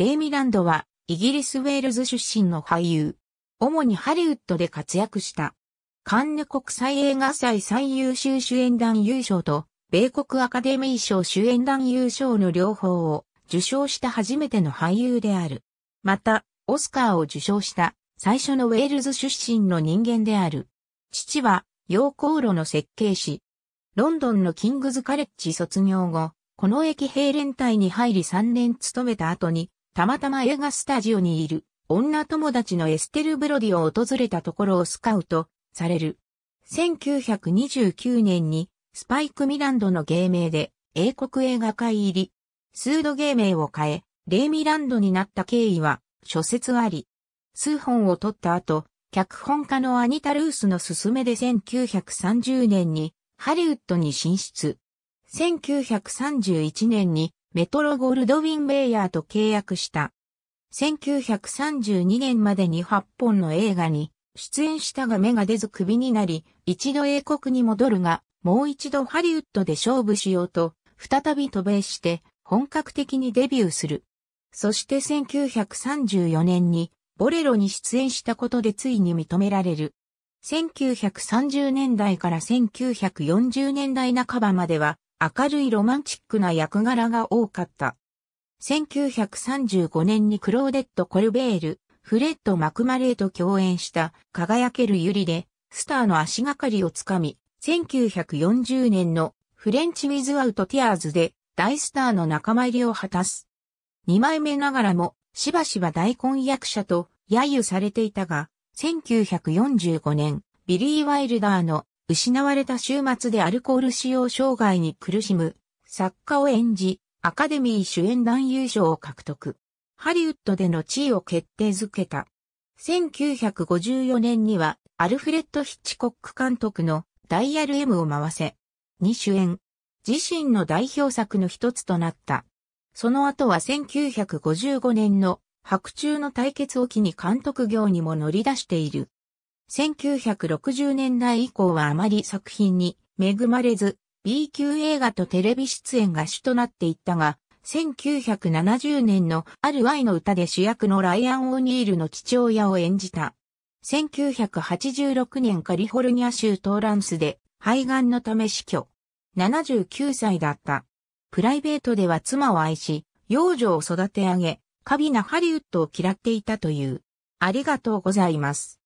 レイミランドは、イギリス・ウェールズ出身の俳優。主にハリウッドで活躍した。カンヌ国際映画祭最優秀主演男優賞と、米国アカデミー賞主演男優賞の両方を受賞した初めての俳優である。また、オスカーを受賞した最初のウェールズ出身の人間である。父は、洋航路の設計士。ロンドンのキングズカレッジ卒業後、この駅兵連隊に入り3年勤めた後に、たまたま映画スタジオにいる女友達のエステル・ブロディを訪れたところをスカウトされる。1929年にスパイク・ミランドの芸名で英国映画界入り、スード芸名を変え、レイ・ミランドになった経緯は諸説あり、数本を撮った後、脚本家のアニタ・ルースの勧めで1930年にハリウッドに進出。1931年にメトロゴールドウィン・ベイヤーと契約した。1932年までに8本の映画に出演したが目が出ずクビになり、一度英国に戻るが、もう一度ハリウッドで勝負しようと、再び渡米して本格的にデビューする。そして1934年にボレロに出演したことでついに認められる。1930年代から1940年代半ばまでは明るいロマンチックな役柄が多かった。1935年にクローデット・コルベール、フレッド・マクマレーと共演した輝けるユリで、スターの足がかりをつかみ、1940年のフレンチ・ウィズ・アウト・ティアーズで大スターの仲間入りを果たす。二枚目ながらもしばしば大婚役者と揶揄されていたが、1945年、ビリー・ワイルダーの失われた週末でアルコール使用障害に苦しむ作家を演じ、アカデミー主演男優賞を獲得。ハリウッドでの地位を決定づけた。1954年にはアルフレッド・ヒッチコック監督のダイヤル M を回せに主演。自身の代表作の一つとなった。その後は1955年の白昼の対決を機に監督業にも乗り出している。1960年代以降はあまり作品に恵まれず、B 級映画とテレビ出演が主となっていったが、1970年のある愛の歌で主役のライアン・オニールの父親を演じた。1986年カリフォルニア州トーランスで肺がんのため死去。79歳だった。プライベートでは妻を愛し、幼女を育て上げ、カビなハリウッドを嫌っていたという。ありがとうございます。